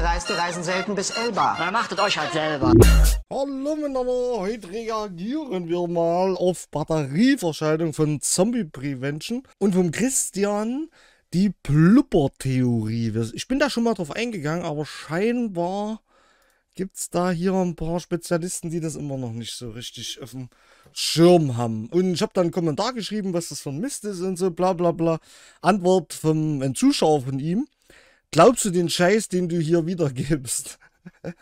Gereiste reisen selten bis Elba. Na, machtet euch halt selber. Hallo miteinander, heute reagieren wir mal auf Batterieverschaltung von Zombie Prevention und vom Christian die Plupper-Theorie. Ich bin da schon mal drauf eingegangen, aber scheinbar gibt es da hier ein paar Spezialisten, die das immer noch nicht so richtig auf dem Schirm haben. Und ich habe dann einen Kommentar geschrieben, was das für ein Mist ist und so, bla bla bla. Antwort von einem Zuschauer von ihm glaubst du den Scheiß, den du hier wiedergibst?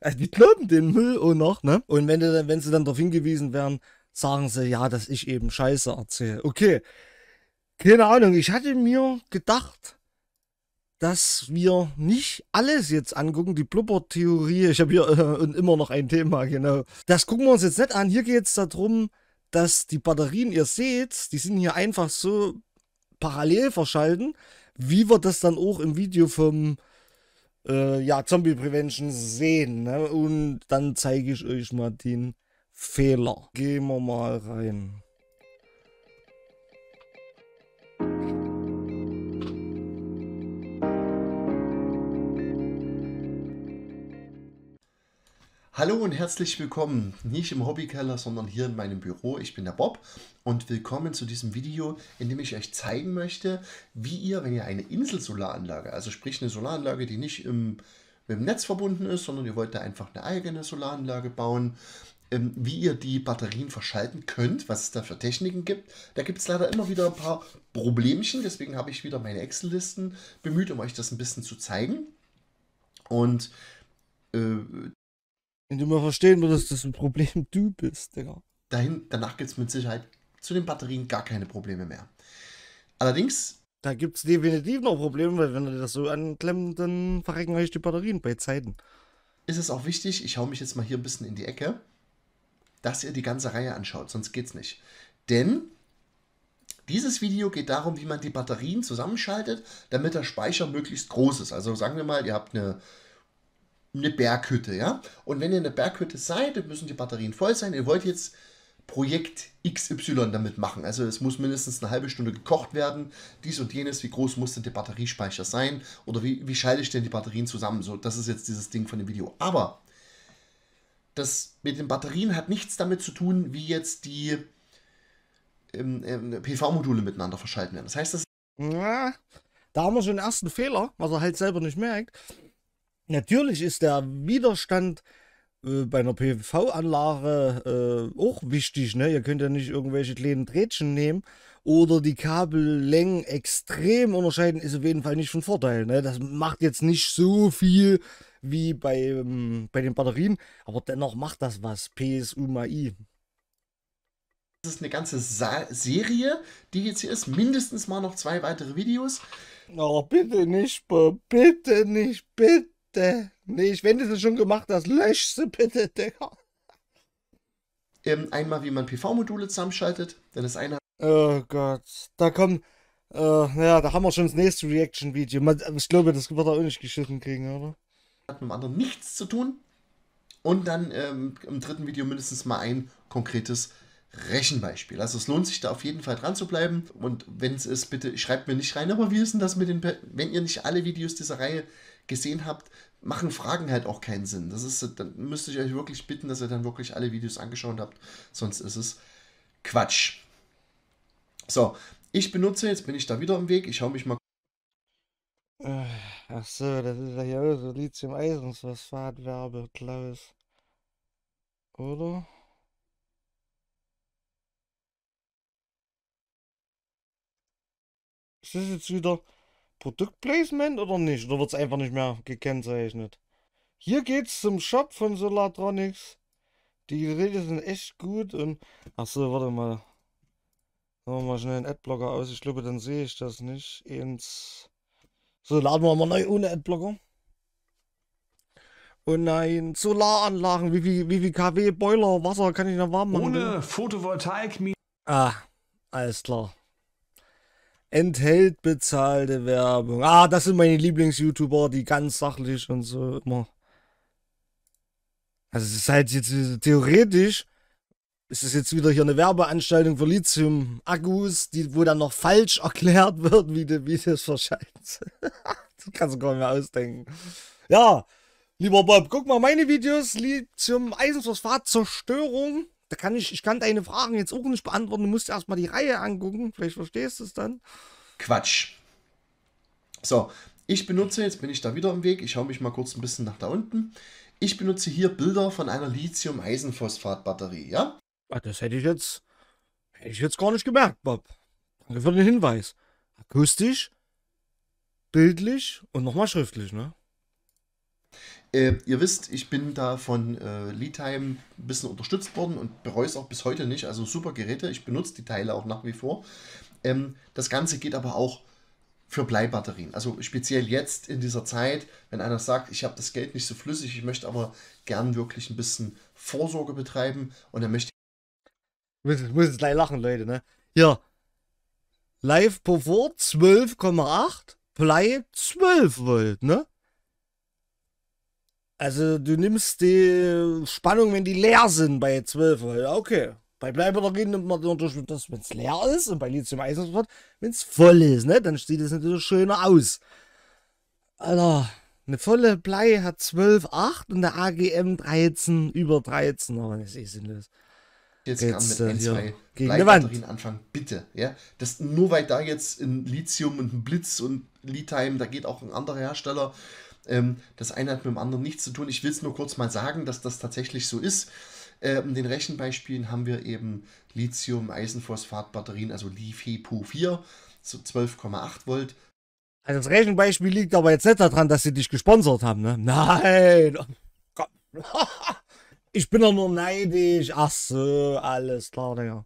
also die glauben den Müll auch noch, ne? Und wenn, die, wenn sie dann darauf hingewiesen werden, sagen sie, ja, dass ich eben Scheiße erzähle. Okay. Keine Ahnung, ich hatte mir gedacht, dass wir nicht alles jetzt angucken, die Blubber-Theorie. Ich habe hier äh, und immer noch ein Thema, genau. Das gucken wir uns jetzt nicht an. Hier geht es darum, dass die Batterien, ihr seht, die sind hier einfach so parallel verschalten wie wir das dann auch im Video vom äh, ja, Zombie Prevention sehen. Ne? Und dann zeige ich euch mal den Fehler. Gehen wir mal rein. Hallo und herzlich willkommen, nicht im Hobbykeller, sondern hier in meinem Büro. Ich bin der Bob und willkommen zu diesem Video, in dem ich euch zeigen möchte, wie ihr, wenn ihr eine Insel-Solaranlage, also sprich eine Solaranlage, die nicht im, mit Netz verbunden ist, sondern ihr wollt da einfach eine eigene Solaranlage bauen, ähm, wie ihr die Batterien verschalten könnt, was es da für Techniken gibt. Da gibt es leider immer wieder ein paar Problemchen, deswegen habe ich wieder meine Excel-Listen bemüht, um euch das ein bisschen zu zeigen. Und äh, wenn du mal verstehen würdest, dass das ein Problem du bist, Digga. Dahin, danach gibt es mit Sicherheit zu den Batterien gar keine Probleme mehr. Allerdings. Da gibt es definitiv noch Probleme, weil wenn du das so anklemmt, dann verrecken euch die Batterien bei Zeiten. Ist es auch wichtig, ich hau mich jetzt mal hier ein bisschen in die Ecke, dass ihr die ganze Reihe anschaut, sonst geht's nicht. Denn dieses Video geht darum, wie man die Batterien zusammenschaltet, damit der Speicher möglichst groß ist. Also sagen wir mal, ihr habt eine eine Berghütte, ja? Und wenn ihr eine Berghütte seid, dann müssen die Batterien voll sein. Ihr wollt jetzt Projekt XY damit machen. Also es muss mindestens eine halbe Stunde gekocht werden, dies und jenes, wie groß muss denn der Batteriespeicher sein oder wie, wie schalte ich denn die Batterien zusammen? So, das ist jetzt dieses Ding von dem Video. Aber das mit den Batterien hat nichts damit zu tun, wie jetzt die ähm, ähm PV-Module miteinander verschalten werden. Das heißt, das. da haben wir schon den ersten Fehler, was er halt selber nicht merkt. Natürlich ist der Widerstand äh, bei einer PV-Anlage äh, auch wichtig. Ne? Ihr könnt ja nicht irgendwelche kleinen Drähtchen nehmen oder die Kabellängen extrem unterscheiden, ist auf jeden Fall nicht von Vorteil. Ne? Das macht jetzt nicht so viel wie bei, ähm, bei den Batterien, aber dennoch macht das was. PSU MAI. Das ist eine ganze Sa Serie, die jetzt hier ist. Mindestens mal noch zwei weitere Videos. Oh, bitte nicht, bitte nicht, bitte bitte nicht. Wenn du es schon gemacht hast, lösch sie bitte, Digga. Ähm, einmal, wie man PV-Module zusammenschaltet. Dann ist einer. Oh Gott. Da kommt. Äh, ja, da haben wir schon das nächste Reaction-Video. Ich glaube, das wird auch nicht geschissen kriegen, oder? Hat mit dem anderen nichts zu tun. Und dann ähm, im dritten Video mindestens mal ein konkretes Rechenbeispiel. Also es lohnt sich da auf jeden Fall dran zu bleiben. Und wenn es ist, bitte schreibt mir nicht rein, aber wie ist denn das mit den... Wenn ihr nicht alle Videos dieser Reihe gesehen habt, machen Fragen halt auch keinen Sinn. Das ist, dann müsste ich euch wirklich bitten, dass ihr dann wirklich alle Videos angeschaut habt, sonst ist es Quatsch. So, ich benutze, jetzt bin ich da wieder im Weg, ich schaue mich mal. Äh, ach so, das ist ja hier auch so Lithium-Eisenphosphat, Werbe, Klaus. Oder? Es Ist jetzt wieder Produktplacement oder nicht? Oder wird es einfach nicht mehr gekennzeichnet? Hier geht es zum Shop von Solartronics. Die Geräte sind echt gut und. Achso, warte mal. Machen wir mal schnell einen Adblocker aus. Ich glaube, dann sehe ich das nicht. Eins. So, laden wir mal neu ohne Adblocker. Oh nein, Solaranlagen, wie viel, wie viel KW Boiler, Wasser kann ich noch warm machen? Ohne Photovoltaik. Ah, alles klar enthält bezahlte Werbung. Ah, das sind meine Lieblings-YouTuber, die ganz sachlich und so immer. Also es ist halt jetzt äh, theoretisch, ist es jetzt wieder hier eine Werbeanstaltung für Lithium-Akkus, wo dann noch falsch erklärt wird, wie, de, wie das verschalten das kannst du gar nicht mehr ausdenken. Ja, lieber Bob, guck mal meine Videos, Lithium-Eisenphosphat-Zerstörung da kann ich, ich kann deine Fragen jetzt auch nicht beantworten. Du musst erst mal die Reihe angucken. Vielleicht verstehst du es dann. Quatsch. So, ich benutze, jetzt bin ich da wieder im Weg. Ich schaue mich mal kurz ein bisschen nach da unten. Ich benutze hier Bilder von einer Lithium-Eisenphosphat-Batterie, ja? Ah, das hätte ich jetzt, hätte ich jetzt gar nicht gemerkt, Bob. Danke für den Hinweis. Akustisch, bildlich und nochmal schriftlich, ne? Äh, ihr wisst, ich bin da von äh, Leadtime ein bisschen unterstützt worden und bereue es auch bis heute nicht. Also super Geräte, ich benutze die Teile auch nach wie vor. Ähm, das Ganze geht aber auch für Bleibatterien. Also speziell jetzt in dieser Zeit, wenn einer sagt, ich habe das Geld nicht so flüssig, ich möchte aber gern wirklich ein bisschen Vorsorge betreiben und dann möchte ich. Muss, muss jetzt gleich lachen, Leute, ne? Hier. Live Perform 12,8, Blei 12 Volt, ne? Also du nimmst die Spannung, wenn die leer sind bei 12. Ja, okay. Bei Bleibatterien nimmt man natürlich das, wenn es leer ist und bei lithium eisensport wenn es voll ist, ne? Dann sieht es natürlich schöner aus. Alter, also, eine volle Blei hat 12,8 und der AGM 13 über 13. Oh, das ist eh sinnlos. Jetzt jetzt, kann mit äh, N2 gegen anfangen, bitte. Ja? Das, nur weil da jetzt in Lithium und ein Blitz und Litime, da geht auch ein anderer Hersteller ähm, das eine hat mit dem anderen nichts zu tun. Ich will es nur kurz mal sagen, dass das tatsächlich so ist. Ähm, in den Rechenbeispielen haben wir eben Lithium-Eisenphosphat-Batterien, also LiFePO4, so 12,8 Volt. Also das Rechenbeispiel liegt aber jetzt nicht daran, dass sie dich gesponsert haben, ne? Nein! Oh ich bin doch nur neidisch. Ach so, alles klar, Digga.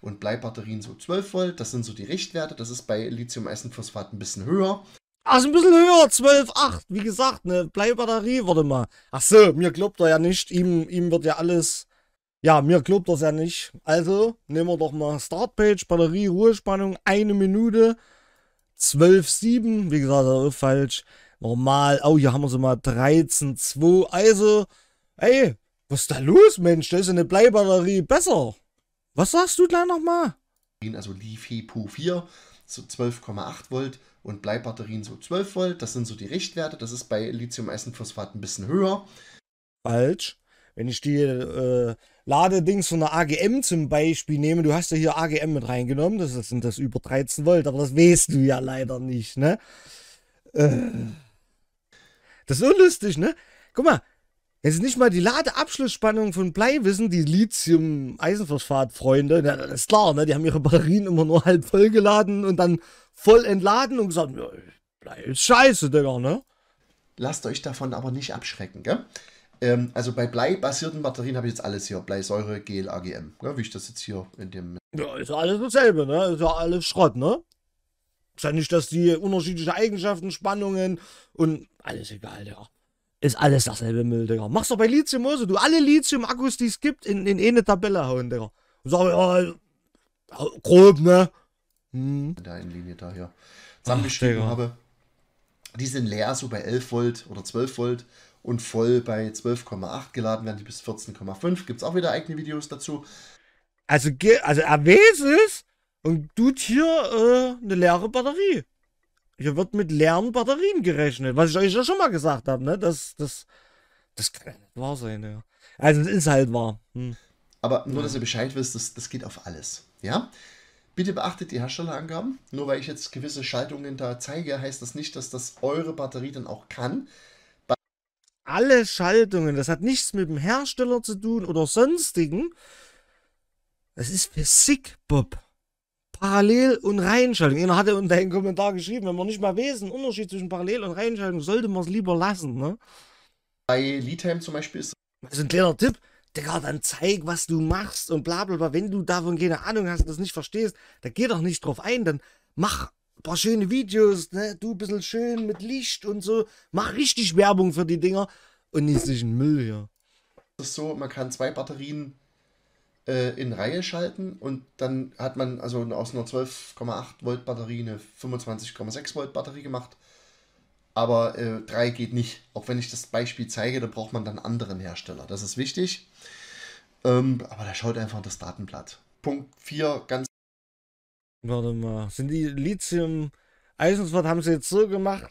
Und Bleibatterien so 12 Volt, das sind so die Richtwerte. Das ist bei Lithium-Eisenphosphat ein bisschen höher. Also ein bisschen höher, 12,8. Wie gesagt, ne, Bleibatterie, warte mal. Ach so, mir glaubt er ja nicht. Ihm, ihm wird ja alles. Ja, mir glaubt das ja nicht. Also nehmen wir doch mal Startpage, Batterie, Ruhespannung, eine Minute. 12,7. Wie gesagt, das ist falsch. Normal. Oh, hier haben wir sie mal 13,2. Also, ey, was ist da los, Mensch? Da ist eine Bleibatterie besser. Was sagst du da nochmal? Also Leafy Pu 4, so 12,8 Volt und Bleibatterien so 12 Volt. Das sind so die Richtwerte. Das ist bei Lithium-Eisenphosphat ein bisschen höher. Falsch. Wenn ich die äh, Ladedings von der AGM zum Beispiel nehme, du hast ja hier AGM mit reingenommen, das sind das über 13 Volt, aber das weißt du ja leider nicht, ne? Äh. Das ist unlustig, ne? Guck mal, Jetzt nicht mal die Ladeabschlussspannung von Blei wissen, die Lithium-Eisenphosphat-Freunde. Ja, das ist klar, ne? Die haben ihre Batterien immer nur halb voll geladen und dann voll entladen und gesagt, ja, ist scheiße, Digga, ne? Lasst euch davon aber nicht abschrecken, gell? Ähm, also bei bleibasierten Batterien habe ich jetzt alles hier. Bleisäure, Gel, AGM. Ja, wie ich das jetzt hier in dem... Ja, ist ja alles dasselbe, ne? Ist ja alles Schrott, ne? Ist ja nicht, dass die unterschiedliche Eigenschaften, Spannungen und alles egal, Digga. Ist alles dasselbe Müll, Digga. Mach's doch bei Lithium also, du. Alle Lithium-Akkus, die es gibt, in, in eine Tabelle hauen, Digga. Und sag, ja, grob, ne? hm. der Linie da hier zusammengeschrieben Ach, habe. Die sind leer so bei 11 Volt oder 12 Volt und voll bei 12,8 geladen werden die bis 14,5. Gibt es auch wieder eigene Videos dazu. Also, also Awesis und tut hier äh, eine leere Batterie. Hier wird mit leeren Batterien gerechnet, was ich euch ja schon mal gesagt habe, ne? Das, das, das kann ja nicht wahr sein, ja. Also es ist halt wahr. Hm. Aber nur, dass ihr Bescheid wisst, das, das geht auf alles. Ja? Bitte beachtet die Herstellerangaben. Nur weil ich jetzt gewisse Schaltungen da zeige, heißt das nicht, dass das eure Batterie dann auch kann. Ba Alle Schaltungen, das hat nichts mit dem Hersteller zu tun oder sonstigen. Das ist Physik, Bob. Parallel- und Reihenschaltung. Einer hatte unter einen Kommentar geschrieben, wenn man nicht mal wissen, einen Unterschied zwischen Parallel- und Reihenschaltung, sollte man es lieber lassen. Ne? Bei Leadtime zum Beispiel ist. Das ist ein kleiner Tipp. Digga, dann zeig, was du machst und bla bla bla. Wenn du davon keine Ahnung hast und das nicht verstehst, dann geh doch nicht drauf ein, dann mach ein paar schöne Videos, ne? Du bisschen schön mit Licht und so. Mach richtig Werbung für die Dinger und nicht sich ein Müll hier. Das ist so, man kann zwei Batterien äh, in Reihe schalten und dann hat man also aus einer 12,8 Volt Batterie eine 25,6 Volt Batterie gemacht aber äh, 3 geht nicht. Auch wenn ich das Beispiel zeige, da braucht man dann anderen Hersteller. Das ist wichtig. Ähm, aber da schaut einfach das Datenblatt. Punkt 4, ganz. Warte mal, sind die Lithium Eisenwort haben sie jetzt so gemacht,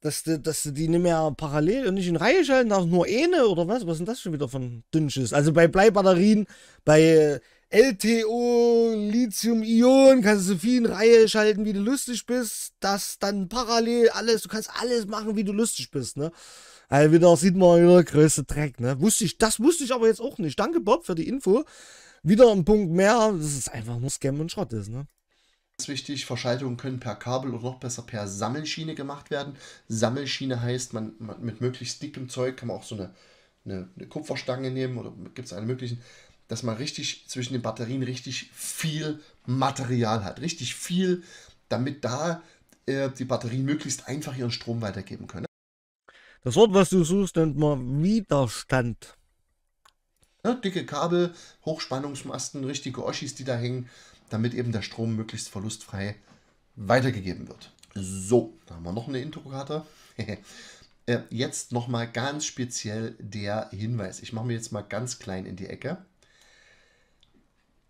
dass du, dass du die nicht mehr parallel und nicht in Reihe schalten darfst, nur eine oder was? Was sind das schon wieder von Dünnschiss? Also bei Bleibatterien, bei äh, LTO, Lithium-Ion, kannst du so viel in Reihe schalten, wie du lustig bist. Das dann parallel alles, du kannst alles machen, wie du lustig bist, ne? Also wieder sieht man wieder größte Dreck, ne? Wusste ich, das wusste ich aber jetzt auch nicht. Danke, Bob, für die Info. Wieder ein Punkt mehr, das ist einfach nur Scam und Schrott ist, ne? Ganz wichtig, Verschaltungen können per Kabel oder noch besser per Sammelschiene gemacht werden. Sammelschiene heißt, man, man mit möglichst dickem Zeug kann man auch so eine, eine, eine Kupferstange nehmen oder gibt es einen möglichen dass man richtig zwischen den Batterien richtig viel Material hat, richtig viel, damit da äh, die Batterien möglichst einfach ihren Strom weitergeben können. Das Wort, was du suchst, nennt man Widerstand. Ja, dicke Kabel, Hochspannungsmasten, richtige Oschis, die da hängen, damit eben der Strom möglichst verlustfrei weitergegeben wird. So, da haben wir noch eine Intro-Karte. Äh, jetzt nochmal ganz speziell der Hinweis. Ich mache mir jetzt mal ganz klein in die Ecke.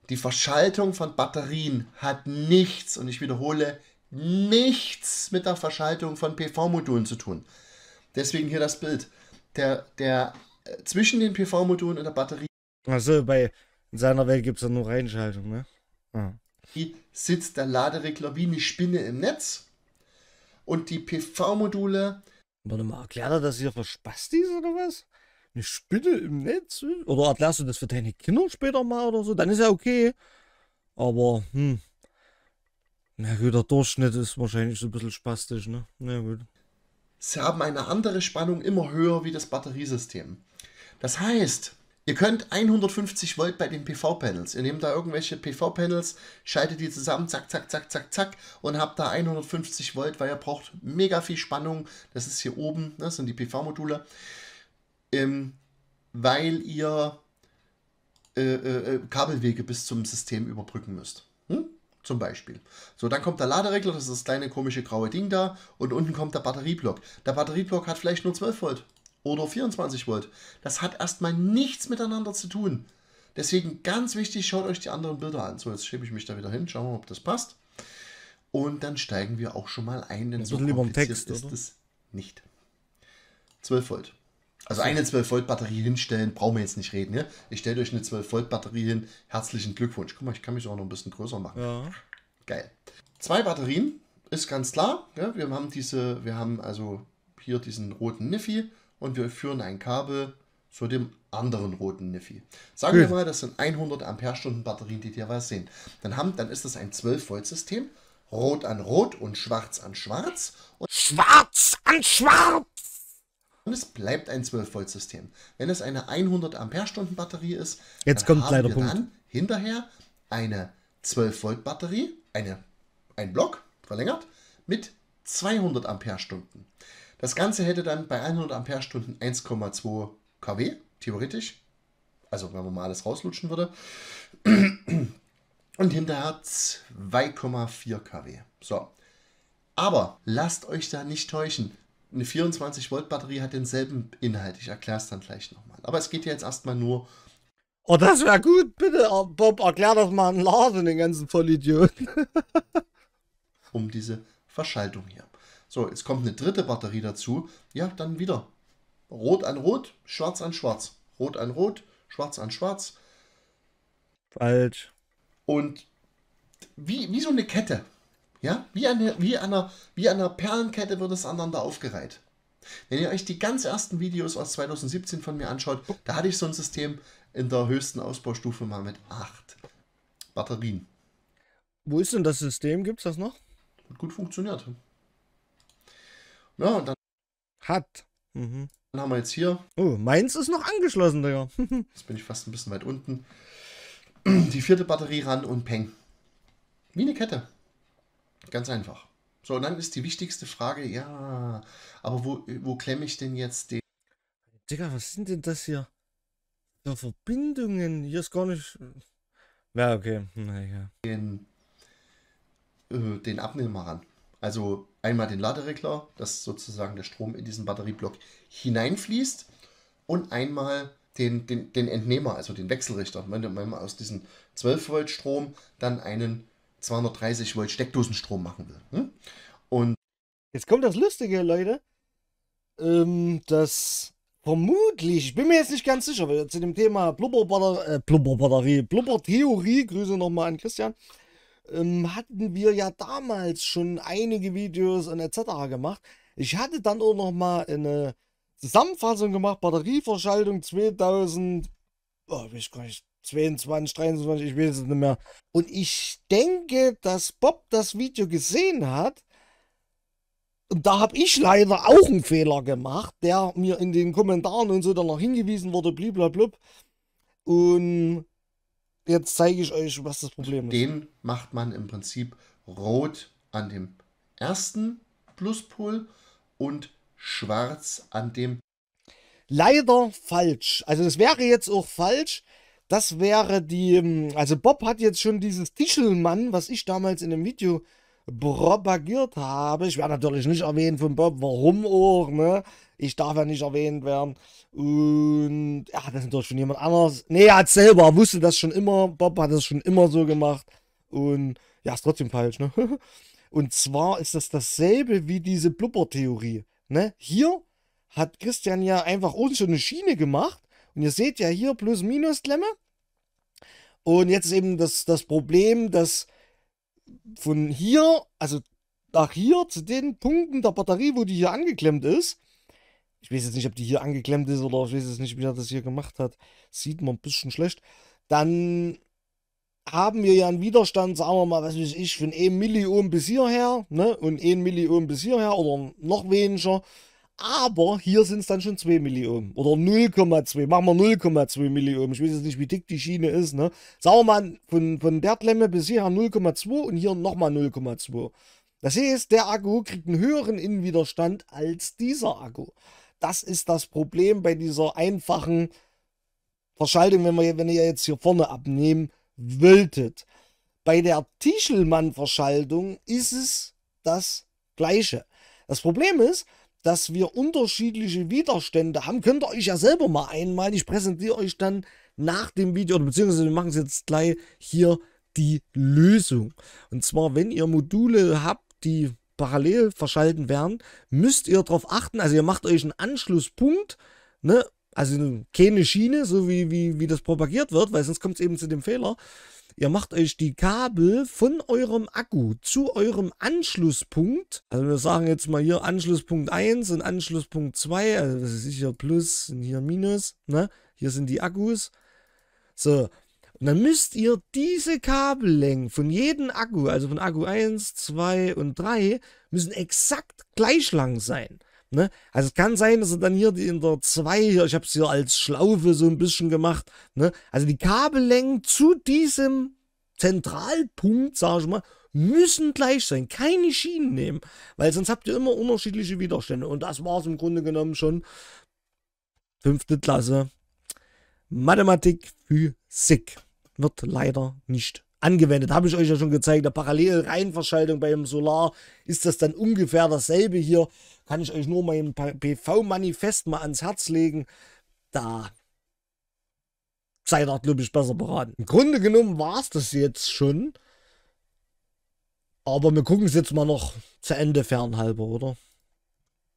Die Verschaltung von Batterien hat nichts, und ich wiederhole, nichts mit der Verschaltung von PV-Modulen zu tun. Deswegen hier das Bild. Der, der äh, zwischen den PV-Modulen und der Batterie. Achso, bei in seiner Welt gibt es ja nur Reinschaltung, ne? Ah. Hier sitzt der Laderegler wie eine Spinne im Netz. Und die PV-Module. Warte mal, erklärt er das hier für Spastis oder was? eine Spinne im Netz oder erklärst du das für deine Kinder später mal oder so, dann ist ja okay. Aber, hm. Na gut, der Durchschnitt ist wahrscheinlich so ein bisschen spastisch, ne? Na gut. Sie haben eine andere Spannung immer höher wie das Batteriesystem. Das heißt, ihr könnt 150 Volt bei den PV-Panels. Ihr nehmt da irgendwelche PV-Panels, schaltet die zusammen, zack, zack, zack, zack, zack und habt da 150 Volt, weil ihr braucht mega viel Spannung. Das ist hier oben, das ne, sind die PV-Module ähm, weil ihr äh, äh, äh, Kabelwege bis zum System überbrücken müsst. Hm? Zum Beispiel. So, dann kommt der Laderegler, das ist das kleine komische graue Ding da. Und unten kommt der Batterieblock. Der Batterieblock hat vielleicht nur 12 Volt oder 24 Volt. Das hat erstmal nichts miteinander zu tun. Deswegen ganz wichtig, schaut euch die anderen Bilder an. So, jetzt schiebe ich mich da wieder hin, schauen wir, mal, ob das passt. Und dann steigen wir auch schon mal ein, denn ein so kompliziert Text, ist es nicht. 12 Volt. Also eine 12-Volt-Batterie hinstellen, brauchen wir jetzt nicht reden. Ne? Ich stelle euch eine 12-Volt-Batterie hin. Herzlichen Glückwunsch. Guck mal, ich kann mich auch noch ein bisschen größer machen. Ja. Geil. Zwei Batterien ist ganz klar. Ja? Wir haben diese, wir haben also hier diesen roten Niffy und wir führen ein Kabel zu dem anderen roten Niffy. Sagen cool. wir mal, das sind 100 Ampere-Stunden Batterien, die dir was sehen. Dann, haben, dann ist das ein 12-Volt-System. Rot an Rot und Schwarz an Schwarz. Und Schwarz an Schwarz! und es bleibt ein 12-Volt-System. Wenn es eine 100 Ampere-Stunden Batterie ist, jetzt kommt leider wir Punkt. Dann hinterher eine 12-Volt-Batterie, ein Block verlängert mit 200 Ampere-Stunden. Das Ganze hätte dann bei 100 Ampere-Stunden 1,2 kW, theoretisch. Also wenn man mal alles rauslutschen würde. Und hinterher 2,4 kW. So. Aber lasst euch da nicht täuschen. Eine 24-Volt-Batterie hat denselben Inhalt. Ich erkläre es dann gleich nochmal. Aber es geht ja jetzt erstmal nur. Oh, das wäre gut, bitte. Oh, Bob, erklär doch mal einen Lars und den ganzen Vollidioten. um diese Verschaltung hier. So, jetzt kommt eine dritte Batterie dazu. Ja, dann wieder. Rot an Rot, Schwarz an Schwarz. Rot an Rot, Schwarz an Schwarz. Falsch. Und wie, wie so eine Kette ja, wie an, wie einer, wie einer Perlenkette wird es aneinander aufgereiht. Wenn ihr euch die ganz ersten Videos aus 2017 von mir anschaut, da hatte ich so ein System in der höchsten Ausbaustufe mal mit 8 Batterien. Wo ist denn das System? Gibt es das noch? Hat gut funktioniert. Ja, und dann. Hat. Mhm. Dann haben wir jetzt hier. Oh, meins ist noch angeschlossen, Digga. jetzt bin ich fast ein bisschen weit unten. Die vierte Batterie ran und peng. Wie eine Kette. Ganz einfach. So, und dann ist die wichtigste Frage, ja, aber wo, wo klemme ich denn jetzt den... Digga, was sind denn das hier? Ja, Verbindungen, hier ist gar nicht... Äh, ja, okay, hm, naja. Den, äh, den Abnehmer ran. Also einmal den Laderegler, dass sozusagen der Strom in diesen Batterieblock hineinfließt und einmal den, den, den Entnehmer, also den Wechselrichter. Wenn man aus diesem 12 Volt Strom dann einen 230 Volt Steckdosenstrom machen will. Ne? Und jetzt kommt das Lustige, Leute. Ähm, das vermutlich, ich bin mir jetzt nicht ganz sicher, weil zu dem Thema Blubberbatterie, äh, Blubberbatterie, Blubbertheorie, Grüße nochmal an Christian, ähm, hatten wir ja damals schon einige Videos und etc. gemacht. Ich hatte dann auch nochmal eine Zusammenfassung gemacht, Batterieverschaltung 2000, oh, ich weiß gar nicht, 22, 23, ich weiß es nicht mehr. Und ich denke, dass Bob das Video gesehen hat. Und da habe ich leider auch einen Fehler gemacht, der mir in den Kommentaren und so dann noch hingewiesen wurde, blablabla. Und jetzt zeige ich euch, was das Problem ist. Den macht man im Prinzip rot an dem ersten Pluspol und schwarz an dem. Leider falsch. Also es wäre jetzt auch falsch, das wäre die, ähm, also Bob hat jetzt schon dieses Tischelmann, was ich damals in dem Video propagiert habe. Ich werde natürlich nicht erwähnt von Bob, warum auch, ne? Ich darf ja nicht erwähnt werden. Und er hat das natürlich schon jemand anders. Ne, er hat selber, er wusste das schon immer. Bob hat das schon immer so gemacht. Und ja, ist trotzdem falsch, ne? Und zwar ist das dasselbe wie diese Blubber-Theorie. Ne? Hier hat Christian ja einfach uns schon eine Schiene gemacht. Und ihr seht ja hier plus minus Klemme. Und jetzt ist eben das, das Problem, dass von hier, also nach hier zu den Punkten der Batterie, wo die hier angeklemmt ist, ich weiß jetzt nicht, ob die hier angeklemmt ist oder ich weiß jetzt nicht, wie er das hier gemacht hat, sieht man ein bisschen schlecht, dann haben wir ja einen Widerstand, sagen wir mal, was weiß ich, von 1 Milliohm bis hierher, ne, und 1 Milliohm bis hierher oder noch weniger. Aber hier sind es dann schon 2 Milliohm oder 0,2. Machen wir 0,2 Milliohm. Ich weiß jetzt nicht, wie dick die Schiene ist. Ne? Sagen wir mal, von, von der Klemme bis hierher 0,2 und hier nochmal 0,2. Das heißt, der Akku kriegt einen höheren Innenwiderstand als dieser Akku. Das ist das Problem bei dieser einfachen Verschaltung, wenn, wir, wenn ihr jetzt hier vorne abnehmen wolltet. Bei der tischelmann verschaltung ist es das gleiche. Das Problem ist, dass wir unterschiedliche Widerstände haben. Könnt ihr euch ja selber mal einmal. Ich präsentiere euch dann nach dem Video, beziehungsweise wir machen es jetzt gleich hier die Lösung. Und zwar, wenn ihr Module habt, die parallel verschalten werden, müsst ihr darauf achten, also ihr macht euch einen Anschlusspunkt, ne? also keine Schiene, so wie, wie, wie das propagiert wird, weil sonst kommt es eben zu dem Fehler. Ihr macht euch die Kabel von eurem Akku zu eurem Anschlusspunkt. Also wir sagen jetzt mal hier Anschlusspunkt 1 und Anschlusspunkt 2. Also das ist hier Plus und hier Minus. Ne? Hier sind die Akkus. So. Und dann müsst ihr diese Kabellängen von jedem Akku, also von Akku 1, 2 und 3, müssen exakt gleich lang sein. Ne? Also es kann sein, dass er dann hier die in der 2, ich habe es hier als Schlaufe so ein bisschen gemacht, ne? also die Kabellängen zu diesem Zentralpunkt, sage ich mal, müssen gleich sein. Keine Schienen nehmen, weil sonst habt ihr immer unterschiedliche Widerstände. Und das war es im Grunde genommen schon. Fünfte Klasse. Mathematik, Physik wird leider nicht angewendet. Habe ich euch ja schon gezeigt. Der Parallelreihenverschaltung beim Solar ist das dann ungefähr dasselbe hier. Kann ich euch nur mein PV-Manifest mal ans Herz legen. Da seid ihr, glaube ich, besser beraten. Im Grunde genommen war es das jetzt schon. Aber wir gucken es jetzt mal noch zu Ende fernhalber, oder?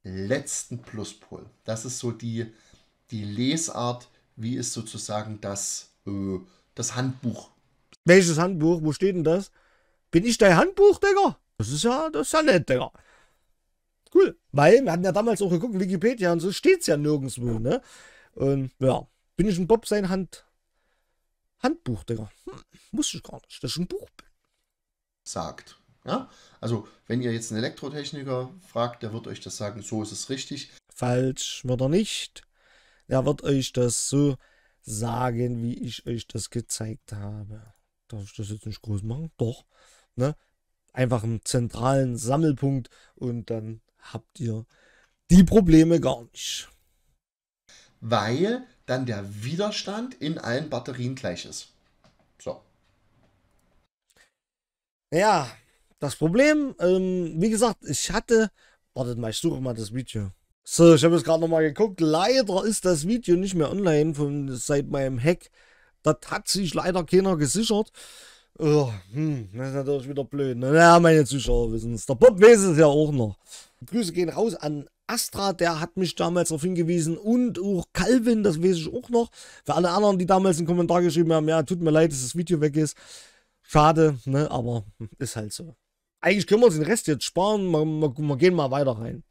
Letzten Pluspol. Das ist so die, die Lesart, wie ist sozusagen das, äh, das Handbuch. Welches Handbuch? Wo steht denn das? Bin ich dein Handbuch, Digga? Das ist ja, das ist ja nett, Digga cool. Weil wir hatten ja damals auch geguckt, Wikipedia und so steht es ja nirgendwo, ne? Ähm, ja, bin ich ein Bob sein Hand Handbuch, Digga. Hm, wusste ich gar nicht, dass ich ein Buch bin. Sagt. Ja? Also, wenn ihr jetzt einen Elektrotechniker fragt, der wird euch das sagen, so ist es richtig. Falsch wird er nicht. Er wird euch das so sagen, wie ich euch das gezeigt habe. Darf ich das jetzt nicht groß machen? Doch. Ne? Einfach einen zentralen Sammelpunkt und dann habt ihr die Probleme gar nicht. Weil dann der Widerstand in allen Batterien gleich ist. So. Ja, das Problem, ähm, wie gesagt, ich hatte. Wartet mal, ich suche mal das Video. So, ich habe es gerade nochmal geguckt. Leider ist das Video nicht mehr online von, seit meinem Hack. Das hat sich leider keiner gesichert. Oh, hm, das ist natürlich wieder blöd. Naja, ne? meine Zuschauer wissen es. Der Bob weiß es ja auch noch. Grüße gehen raus an Astra, der hat mich damals darauf hingewiesen und auch Calvin, das weiß ich auch noch. Für alle anderen, die damals einen Kommentar geschrieben haben, ja, tut mir leid, dass das Video weg ist. Schade, ne, aber ist halt so. Eigentlich können wir uns den Rest jetzt sparen, wir, wir, wir gehen mal weiter rein.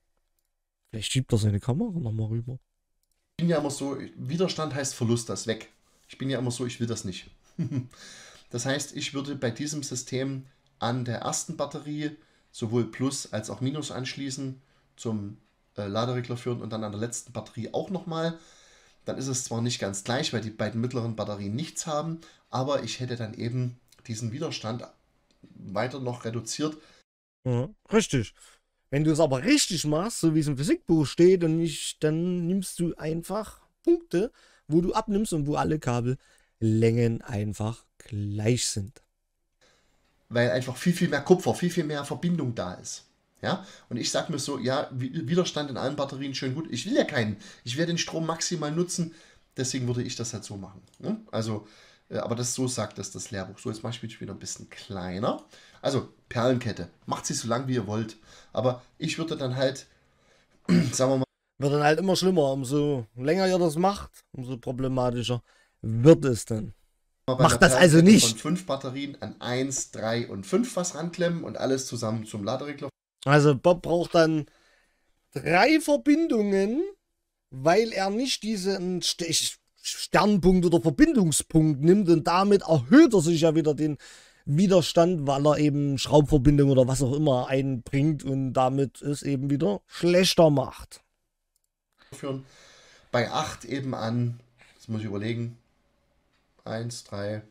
Vielleicht schiebt er seine Kamera nochmal rüber. Ich bin ja immer so, Widerstand heißt Verlust, das weg. Ich bin ja immer so, ich will das nicht. das heißt, ich würde bei diesem System an der ersten Batterie sowohl Plus als auch Minus anschließen zum äh, Laderegler führen und dann an der letzten Batterie auch nochmal. Dann ist es zwar nicht ganz gleich, weil die beiden mittleren Batterien nichts haben, aber ich hätte dann eben diesen Widerstand weiter noch reduziert. Ja, richtig. Wenn du es aber richtig machst, so wie es im Physikbuch steht, und nicht, dann nimmst du einfach Punkte, wo du abnimmst und wo alle Kabellängen einfach gleich sind weil einfach viel, viel mehr Kupfer, viel, viel mehr Verbindung da ist. Ja? Und ich sage mir so, ja, Widerstand in allen Batterien, schön gut. Ich will ja keinen. Ich werde den Strom maximal nutzen. Deswegen würde ich das halt so machen. Ne? Also, äh, aber das so sagt das das Lehrbuch. So, jetzt mache ich mich wieder ein bisschen kleiner. Also, Perlenkette. Macht sie so lang, wie ihr wollt. Aber ich würde dann halt, sagen wir mal. Wird dann halt immer schlimmer. Umso länger ihr das macht, umso problematischer wird es dann. Macht das also nicht. Von fünf Batterien an eins, drei und fünf was ranklemmen und alles zusammen zum Laderegler. Also Bob braucht dann drei Verbindungen, weil er nicht diesen Sternpunkt oder Verbindungspunkt nimmt und damit erhöht er sich ja wieder den Widerstand, weil er eben Schraubverbindung oder was auch immer einbringt und damit es eben wieder schlechter macht. Bei 8 eben an, jetzt muss ich überlegen, 1, 3,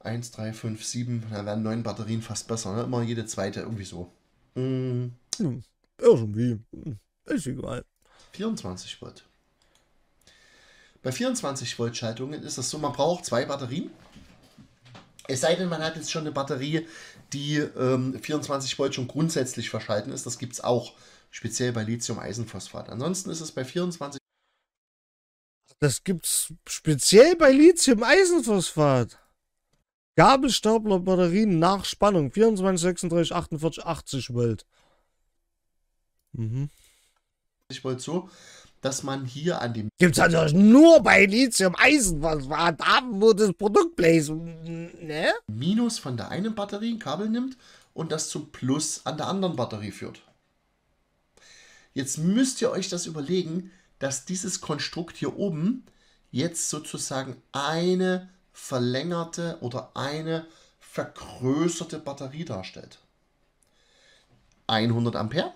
1, 3, 5, 7, da werden neun Batterien fast besser, ne? Immer jede zweite, irgendwie so. Mhm. Hm. irgendwie. Hm. Ist egal. 24 Volt. Bei 24 Volt Schaltungen ist das so, man braucht zwei Batterien. Es sei denn, man hat jetzt schon eine Batterie, die ähm, 24 Volt schon grundsätzlich verschalten ist. Das gibt es auch, speziell bei Lithium-Eisenphosphat. Ansonsten ist es bei 24 das gibt's speziell bei Lithium-Eisenphosphat. Gabelstapler Batterien nach Spannung 24, 36, 48, 80 Volt. Mhm. Ich wollte so, dass man hier an dem. Gibt's natürlich nur bei Lithium-Eisenphosphat da, wo das Produkt ne? Minus von der einen Batterie ein Kabel nimmt und das zu Plus an der anderen Batterie führt. Jetzt müsst ihr euch das überlegen, dass dieses Konstrukt hier oben jetzt sozusagen eine verlängerte oder eine vergrößerte Batterie darstellt. 100 Ampere,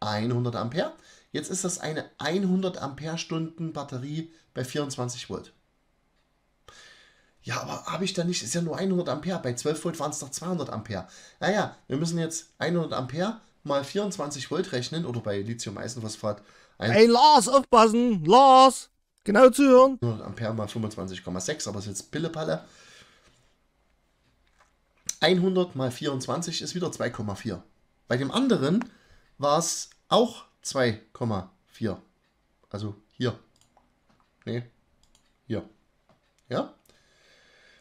100 Ampere. Jetzt ist das eine 100 Ampere Stunden Batterie bei 24 Volt. Ja, aber habe ich da nicht, ist ja nur 100 Ampere, bei 12 Volt waren es doch 200 Ampere. Naja, wir müssen jetzt 100 Ampere mal 24 Volt rechnen oder bei Lithium-Eisenphosphat ein Ey, Lars, aufpassen! Lars! Genau zuhören! 100 Ampere mal 25,6, aber es ist jetzt Pillepalle. 100 mal 24 ist wieder 2,4. Bei dem anderen war es auch 2,4. Also hier. Nee, hier. Ja?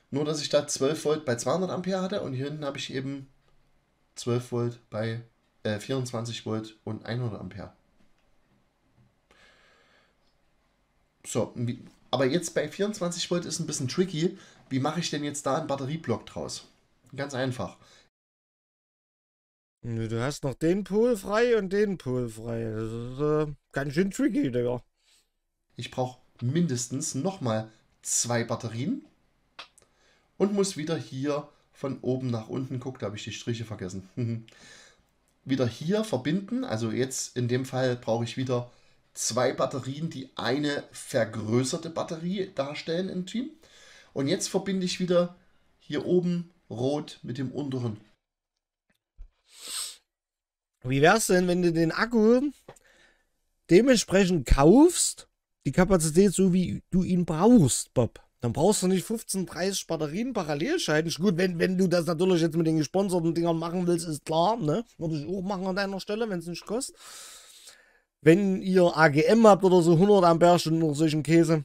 Nur, dass ich da 12 Volt bei 200 Ampere hatte und hier hinten habe ich eben 12 Volt bei äh, 24 Volt und 100 Ampere. So, aber jetzt bei 24 Volt ist ein bisschen tricky. Wie mache ich denn jetzt da einen Batterieblock draus? Ganz einfach. Du hast noch den Pool frei und den Pool frei. Das ist äh, ganz schön tricky, Digga. Ich brauche mindestens nochmal zwei Batterien und muss wieder hier von oben nach unten, guck, da habe ich die Striche vergessen, wieder hier verbinden. Also jetzt in dem Fall brauche ich wieder zwei Batterien, die eine vergrößerte Batterie darstellen im Team. Und jetzt verbinde ich wieder hier oben rot mit dem unteren. Wie wäre es denn, wenn du den Akku dementsprechend kaufst, die Kapazität so wie du ihn brauchst, Bob? Dann brauchst du nicht 15, 30 Batterien parallel schalten. Gut, wenn, wenn du das natürlich jetzt mit den gesponserten Dingern machen willst, ist klar, ne? Würde ich auch machen an deiner Stelle, wenn es nicht kostet wenn ihr AGM habt oder so 100 Amperestunden oder solchen Käse,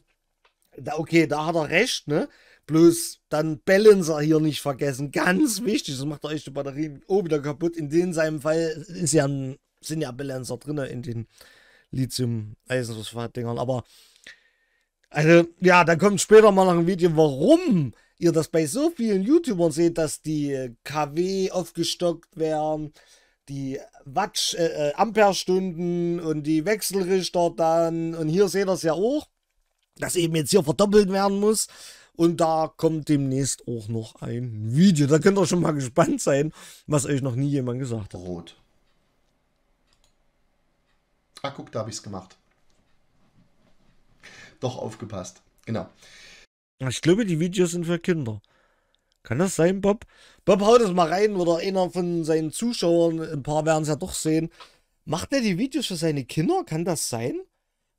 da, okay, da hat er recht, ne? Bloß dann Balancer hier nicht vergessen. Ganz wichtig, das macht er die Batterie oben wieder kaputt. In den, seinem Fall ist ja ein, sind ja Balancer drin in den Lithium-Eisenphosphat-Dingern. Aber, also, ja, da kommt später mal noch ein Video, warum ihr das bei so vielen YouTubern seht, dass die KW aufgestockt werden, die Watt, äh, äh Amperestunden und die Wechselrichter dann. Und hier seht ihr es ja auch, dass eben jetzt hier verdoppelt werden muss. Und da kommt demnächst auch noch ein Video. Da könnt ihr schon mal gespannt sein, was euch noch nie jemand gesagt hat. Rot. Ah, guck, da habe ich es gemacht. Doch aufgepasst. Genau. Ich glaube, die Videos sind für Kinder. Kann das sein, Bob? Bob, haut das mal rein oder einer von seinen Zuschauern, ein paar werden es ja doch sehen. Macht er die Videos für seine Kinder? Kann das sein?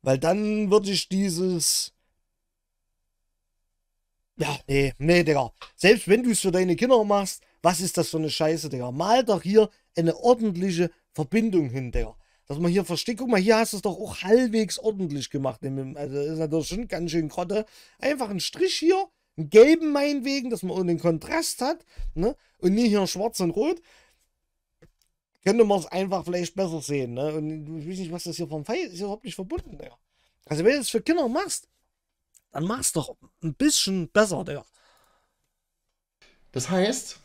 Weil dann würde ich dieses. Ja, nee, nee, Digga. Selbst wenn du es für deine Kinder machst, was ist das für eine Scheiße, Digga? Mal doch hier eine ordentliche Verbindung hin, Digga. Dass man hier versteht, guck mal, hier hast du es doch auch halbwegs ordentlich gemacht. Also ist natürlich schon ganz schön Grotte. Einfach ein Strich hier, einen gelben meinetwegen, dass man den Kontrast hat, ne? Und nicht hier schwarz und rot. Könnte man es einfach vielleicht besser sehen, ne? Und ich weiß nicht, was das hier vom Pfeil ist, ist überhaupt nicht verbunden, Digga. Also wenn du es für Kinder machst, dann mach's doch ein bisschen besser, Digga. Das heißt,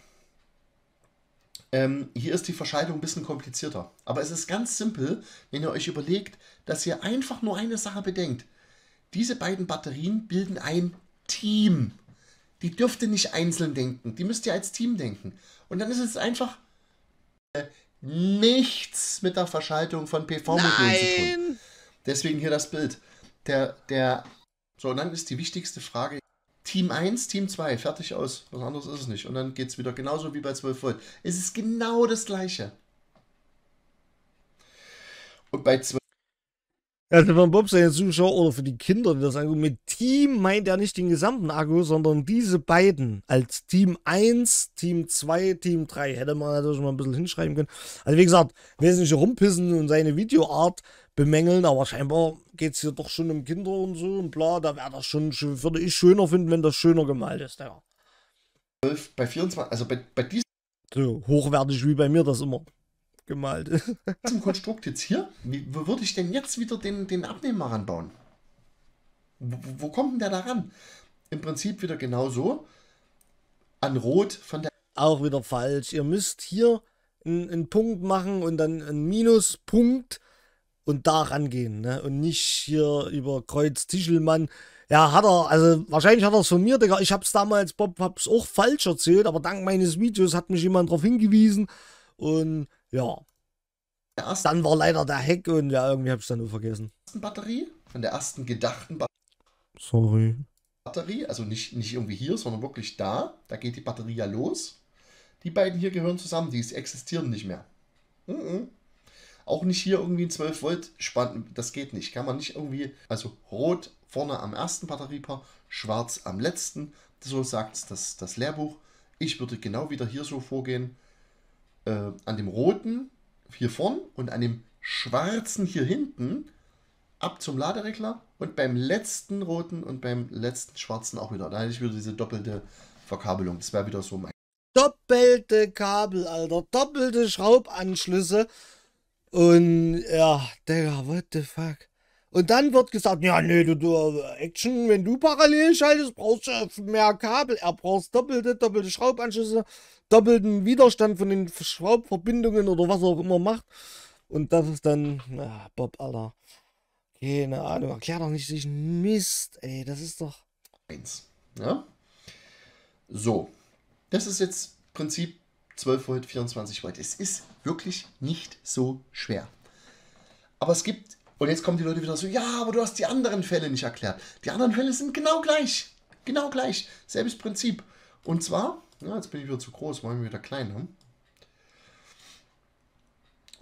ähm, hier ist die Verschaltung ein bisschen komplizierter. Aber es ist ganz simpel, wenn ihr euch überlegt, dass ihr einfach nur eine Sache bedenkt. Diese beiden Batterien bilden ein Team. Die dürfte nicht einzeln denken. Die müsst ihr als Team denken. Und dann ist es einfach äh, nichts mit der Verschaltung von PV-Modulen zu tun. Deswegen hier das Bild. Der, der, so, und dann ist die wichtigste Frage. Team 1, Team 2, fertig aus. Was anderes ist es nicht. Und dann geht es wieder genauso wie bei 12 Volt. Es ist genau das gleiche. Und bei 12 also wenn Bob seine Zuschauer oder für die Kinder, die das angucken, mit Team meint er nicht den gesamten Akku, sondern diese beiden als Team 1, Team 2, Team 3. Hätte man natürlich mal ein bisschen hinschreiben können. Also wie gesagt, wesentlich rumpissen und seine Videoart bemängeln, aber scheinbar geht es hier doch schon um Kinder und so und bla, da wäre das schon, würde ich schöner finden, wenn das schöner gemalt ist, ja. Bei 24, also bei, bei diesem... So hochwertig wie bei mir das immer gemalt ist. Zum Konstrukt jetzt hier? Wie, wo würde ich denn jetzt wieder den, den Abnehmer ranbauen? Wo, wo kommt denn der da ran? Im Prinzip wieder genau so. An Rot von der. Auch wieder falsch. Ihr müsst hier einen, einen Punkt machen und dann einen Minuspunkt und da rangehen. Ne? Und nicht hier über Kreuz Tischelmann. Ja, hat er, also wahrscheinlich hat er es von mir, Digga. Ich hab's damals, Bob, hab's auch falsch erzählt, aber dank meines Videos hat mich jemand darauf hingewiesen. Und ja. Der ersten dann war leider der Heck und ja, irgendwie habe ich dann nur vergessen. Batterie? Von der ersten gedachten Batterie. Sorry. Batterie, also nicht, nicht irgendwie hier, sondern wirklich da. Da geht die Batterie ja los. Die beiden hier gehören zusammen, die existieren nicht mehr. Mm -mm. Auch nicht hier irgendwie ein 12 Volt spannen, das geht nicht. Kann man nicht irgendwie, also rot vorne am ersten Batteriepaar, schwarz am letzten. So sagt das, das Lehrbuch. Ich würde genau wieder hier so vorgehen äh, an dem roten hier vorn und an dem schwarzen hier hinten ab zum Laderegler und beim letzten roten und beim letzten schwarzen auch wieder. Da hätte ich wieder diese doppelte Verkabelung. Das wäre wieder so mein. Doppelte Kabel, Alter. Doppelte Schraubanschlüsse. Und ja, Digga, what the fuck? Und dann wird gesagt, ja, nee, du, du Action, wenn du parallel schaltest, brauchst du mehr Kabel. Er braucht doppelte, doppelte Schraubanschlüsse, doppelten Widerstand von den Schraubverbindungen oder was er auch immer macht. Und das ist dann, na, Bob, Alter. Keine Ahnung, erklär doch nicht sich Mist, ey, das ist doch. Eins. Ja? Ne? So. Das ist jetzt Prinzip 12 Volt, 24 Volt. Es ist wirklich nicht so schwer. Aber es gibt und jetzt kommen die Leute wieder so, ja, aber du hast die anderen Fälle nicht erklärt. Die anderen Fälle sind genau gleich. Genau gleich. Selbes Prinzip. Und zwar, ja, jetzt bin ich wieder zu groß, wollen wir wieder klein haben.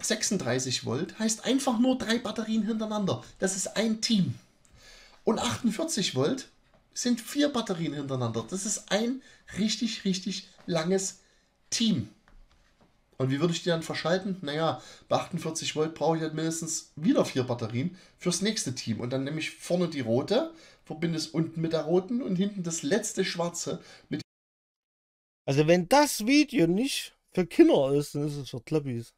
36 Volt heißt einfach nur drei Batterien hintereinander. Das ist ein Team. Und 48 Volt sind vier Batterien hintereinander. Das ist ein richtig, richtig langes Team. Und wie würde ich die dann verschalten? Naja, bei 48 Volt brauche ich halt mindestens wieder vier Batterien fürs nächste Team. Und dann nehme ich vorne die rote, verbinde es unten mit der roten und hinten das letzte schwarze mit. Also, wenn das Video nicht für Kinder ist, dann ist es für Klappies.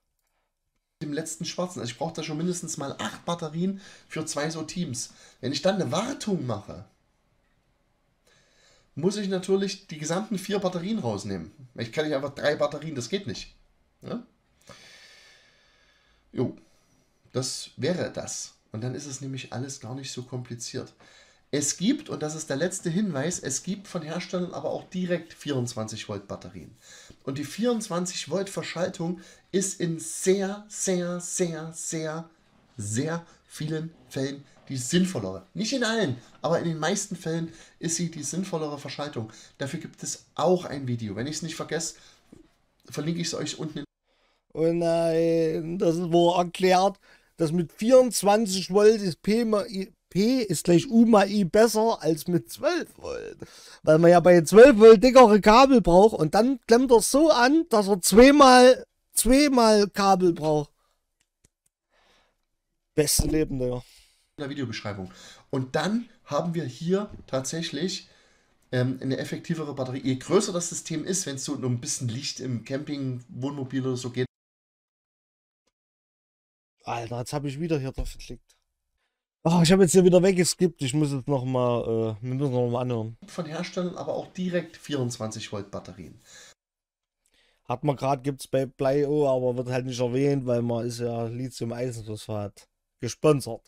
Dem letzten schwarzen. Also, ich brauche da schon mindestens mal acht Batterien für zwei so Teams. Wenn ich dann eine Wartung mache, muss ich natürlich die gesamten vier Batterien rausnehmen. Ich kann nicht einfach drei Batterien, das geht nicht. Ja? Ne? Jo, das wäre das. Und dann ist es nämlich alles gar nicht so kompliziert. Es gibt, und das ist der letzte Hinweis, es gibt von Herstellern aber auch direkt 24 Volt Batterien. Und die 24 Volt Verschaltung ist in sehr, sehr, sehr, sehr, sehr vielen Fällen die sinnvollere. Nicht in allen, aber in den meisten Fällen ist sie die sinnvollere Verschaltung. Dafür gibt es auch ein Video. Wenn ich es nicht vergesse, verlinke ich es euch unten und oh nein, das ist wohl erklärt, dass mit 24 Volt ist P, mal I, P ist gleich U mal I besser als mit 12 Volt. Weil man ja bei 12 Volt dickere Kabel braucht und dann klemmt er so an, dass er zweimal, zweimal Kabel braucht. Beste Leben, Digga. In der Videobeschreibung. Und dann haben wir hier tatsächlich ähm, eine effektivere Batterie. Je größer das System ist, wenn es so nur ein bisschen Licht im Camping, Wohnmobil oder so geht, Alter, jetzt habe ich wieder hier drauf geklickt. Oh, ah, ich habe jetzt hier wieder weggeskippt. Ich muss jetzt nochmal, äh, wir müssen nochmal anhören. Von Herstellern, aber auch direkt 24 Volt Batterien. Hat man gerade, gibt es bei Bleio, aber wird halt nicht erwähnt, weil man ist ja Lithium-Eisenphosphat gesponsert.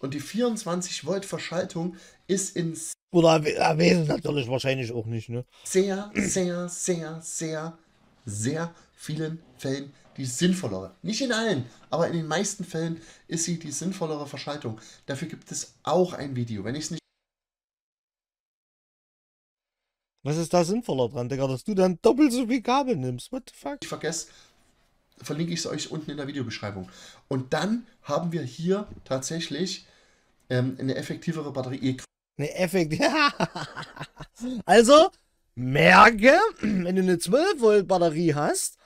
Und die 24 Volt Verschaltung ist in... Oder erwähnt natürlich wahrscheinlich auch nicht, ne? Sehr, sehr, sehr, sehr, sehr vielen Fällen die sinnvollere. Nicht in allen, aber in den meisten Fällen ist sie die sinnvollere Verschaltung. Dafür gibt es auch ein Video. Wenn ich es nicht. Was ist da sinnvoller dran, Digga, dass du dann doppelt so viel Kabel nimmst? What the fuck? Ich vergesse, verlinke ich es euch unten in der Videobeschreibung. Und dann haben wir hier tatsächlich ähm, eine effektivere Batterie. Eine effektive. also, merke, wenn du eine 12 Volt Batterie hast,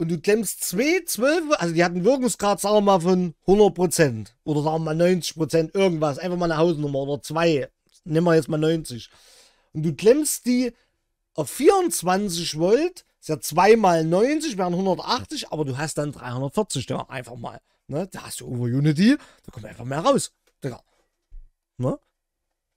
und du klemmst zwei Zwölfe, also die hatten Wirkungsgrad, sagen wir mal, von 100% oder sagen wir mal 90%, irgendwas, einfach mal eine Hausnummer oder zwei, nehmen wir jetzt mal 90. Und du klemmst die auf 24 Volt, ist ja 2 mal 90, wären 180, aber du hast dann 340 da ne, einfach mal. Ne? Da hast du Over Unity, da kommt einfach mehr raus. Digga. Ne?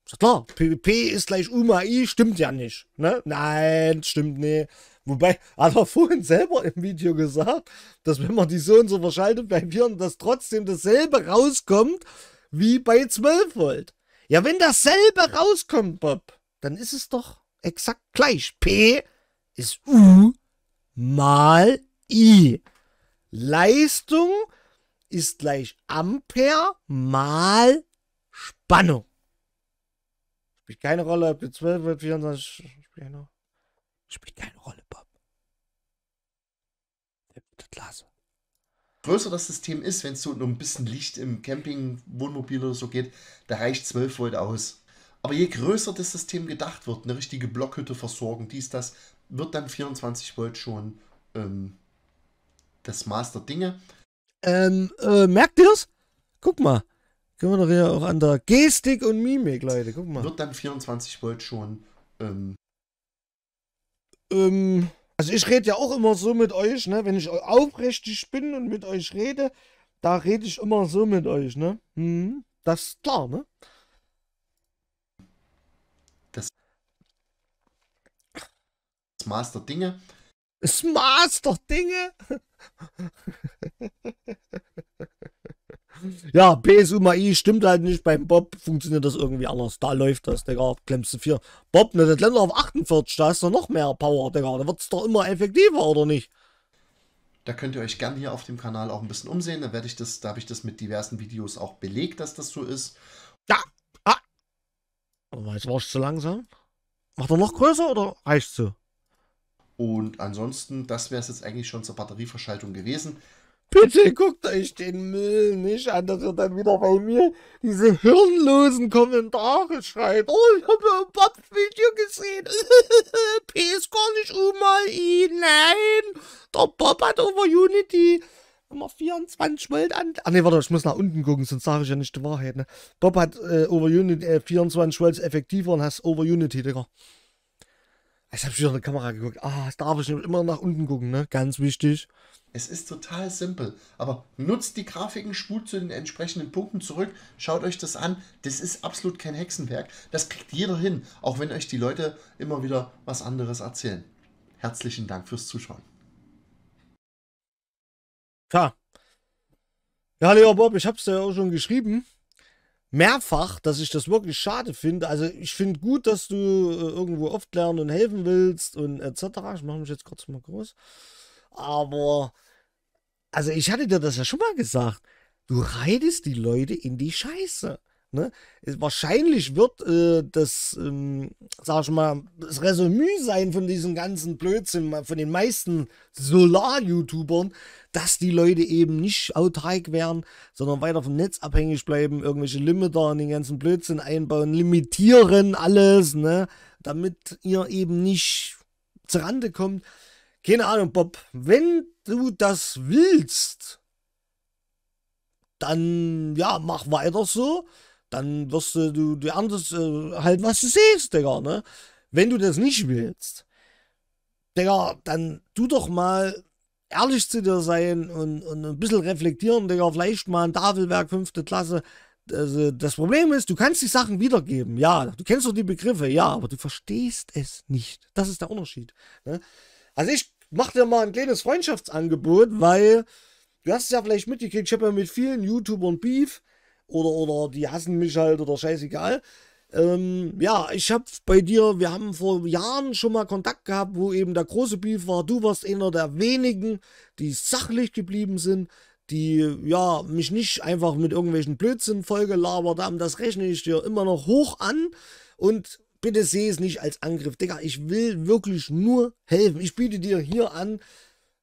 Ist ja klar, PvP ist gleich UMAI, stimmt ja nicht. Ne? Nein, stimmt nicht. Wobei, hat er vorhin selber im Video gesagt, dass wenn man die so und so verschaltet bei Viren, dass trotzdem dasselbe rauskommt wie bei 12 Volt. Ja, wenn dasselbe rauskommt, Bob, dann ist es doch exakt gleich. P ist U mal I. Leistung ist gleich Ampere mal Spannung. Spielt keine Rolle, ob du 12 wird, 24. Spielt keine, spielt keine Rolle, Bob. Das lasse. Größer das System ist, wenn es so nur ein bisschen Licht im Camping, Wohnmobil oder so geht, da reicht 12 Volt aus. Aber je größer das System gedacht wird, eine richtige Blockhütte versorgen, dies, das, wird dann 24 Volt schon ähm, das Master Dinge. Ähm, äh, merkt das? Guck mal. Können wir doch ja auch an der Gestik und Mimik, Leute. Guck mal. Wird dann 24 Volt schon. Ähm, ähm, also ich rede ja auch immer so mit euch, ne? Wenn ich aufrichtig bin und mit euch rede, da rede ich immer so mit euch, ne? Hm, das ist klar, ne? Das, das Master Dinge. Das Master Dinge? ja, PSU-MAI stimmt halt nicht. Beim Bob funktioniert das irgendwie anders. Da läuft das, Digga. Klemmst du 4. Bob, ne, das Länder auf 48, da hast du noch mehr Power, Digga. Da wird es doch immer effektiver, oder nicht? Da könnt ihr euch gerne hier auf dem Kanal auch ein bisschen umsehen. Da werde ich das, da habe ich das mit diversen Videos auch belegt, dass das so ist. Da! Ah! Aber jetzt war ich zu langsam. Macht er noch größer oder reicht's so? Und ansonsten, das wäre es jetzt eigentlich schon zur Batterieverschaltung gewesen. Bitte guckt euch den Müll nicht an, dass ihr dann wieder bei mir diese hirnlosen Kommentare schreibt. Oh, ich habe ja ein bob video gesehen. P ist gar nicht mal i. Nein, der Bob hat over Unity immer 24 Volt an. Ah ne, warte, ich muss nach unten gucken, sonst sage ich ja nicht die Wahrheit. Ne? Bob hat äh, over Unity äh, 24 Volt effektiver und hast over Unity, Digga. Ich habe wieder eine Kamera geguckt. Ah, es darf ich immer nach unten gucken, ne? Ganz wichtig. Es ist total simpel. Aber nutzt die Grafiken, spult zu den entsprechenden Punkten zurück, schaut euch das an. Das ist absolut kein Hexenwerk. Das kriegt jeder hin, auch wenn euch die Leute immer wieder was anderes erzählen. Herzlichen Dank fürs Zuschauen. Tja. Ja, lieber Bob, ich hab's dir ja auch schon geschrieben mehrfach, dass ich das wirklich schade finde. Also ich finde gut, dass du äh, irgendwo oft lernen und helfen willst und etc. Ich mache mich jetzt kurz mal groß. Aber, also ich hatte dir das ja schon mal gesagt. Du reitest die Leute in die Scheiße. Ne? Wahrscheinlich wird äh, das, ähm, sag ich mal, das Resümee sein von diesem ganzen Blödsinn, von den meisten Solar-YouTubern, dass die Leute eben nicht autark werden, sondern weiter vom Netz abhängig bleiben, irgendwelche Limiter und den ganzen Blödsinn einbauen, limitieren alles, ne? damit ihr eben nicht Rande kommt. Keine Ahnung, Bob, wenn du das willst, dann ja, mach weiter so dann wirst du, du, du äh, halt, was du siehst, Digga, ne? Wenn du das nicht willst, Digga, dann tu doch mal ehrlich zu dir sein und, und ein bisschen reflektieren, Digga, vielleicht mal ein Tafelwerk, fünfte Klasse. Also das Problem ist, du kannst die Sachen wiedergeben, ja, du kennst doch die Begriffe, ja, aber du verstehst es nicht. Das ist der Unterschied. Ne? Also ich mach dir mal ein kleines Freundschaftsangebot, weil du hast es ja vielleicht mitgekriegt, ich habe ja mit vielen YouTubern Beef oder, oder die hassen mich halt oder scheißegal. Ähm, ja, ich habe bei dir, wir haben vor Jahren schon mal Kontakt gehabt, wo eben der große Beef war. Du warst einer der wenigen, die sachlich geblieben sind, die ja mich nicht einfach mit irgendwelchen Blödsinn vollgelabert haben. Das rechne ich dir immer noch hoch an und bitte sehe es nicht als Angriff. Digga, ich will wirklich nur helfen. Ich biete dir hier an,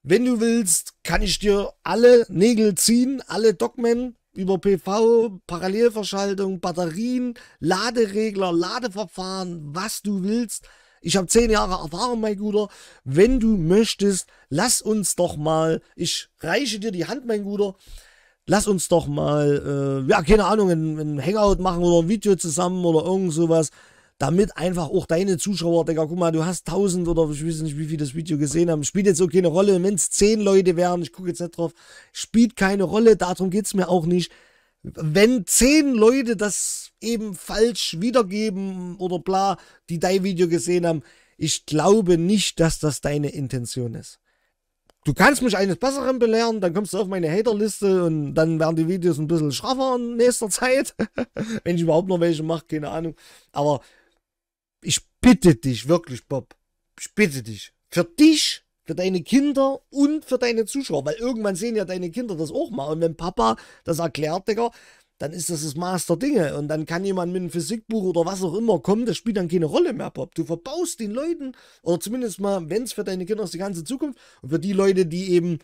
wenn du willst, kann ich dir alle Nägel ziehen, alle Dogmen über PV, Parallelverschaltung, Batterien, Laderegler, Ladeverfahren, was du willst. Ich habe zehn Jahre Erfahrung, mein Guter. Wenn du möchtest, lass uns doch mal, ich reiche dir die Hand, mein Guter. Lass uns doch mal, äh, ja, keine Ahnung, ein, ein Hangout machen oder ein Video zusammen oder irgend sowas damit einfach auch deine Zuschauer, Digga, guck mal, du hast 1000 oder ich weiß nicht, wie viel das Video gesehen haben, spielt jetzt auch keine Rolle, wenn es 10 Leute wären, ich gucke jetzt nicht drauf, spielt keine Rolle, darum geht es mir auch nicht. Wenn 10 Leute das eben falsch wiedergeben oder bla, die dein Video gesehen haben, ich glaube nicht, dass das deine Intention ist. Du kannst mich eines Besseren belehren, dann kommst du auf meine Haterliste und dann werden die Videos ein bisschen schraffer in nächster Zeit. Wenn ich überhaupt noch welche mache, keine Ahnung. Aber ich bitte dich, wirklich, Bob, ich bitte dich, für dich, für deine Kinder und für deine Zuschauer, weil irgendwann sehen ja deine Kinder das auch mal. Und wenn Papa das erklärt, Digga, dann ist das das Maß der Dinge. Und dann kann jemand mit einem Physikbuch oder was auch immer kommen, das spielt dann keine Rolle mehr, Bob. Du verbaust den Leuten, oder zumindest mal, wenn es für deine Kinder ist, die ganze Zukunft. Und für die Leute, die eben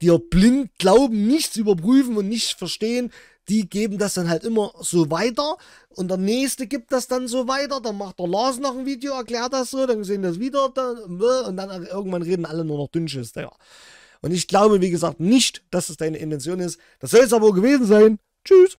dir blind glauben, nichts überprüfen und nichts verstehen, die geben das dann halt immer so weiter und der nächste gibt das dann so weiter, dann macht der Lars noch ein Video, erklärt das so, dann sehen das wieder dann, und dann irgendwann reden alle nur noch Dünnschiss, Digga. Und ich glaube, wie gesagt, nicht, dass es deine Intention ist. Das soll es aber gewesen sein. Tschüss.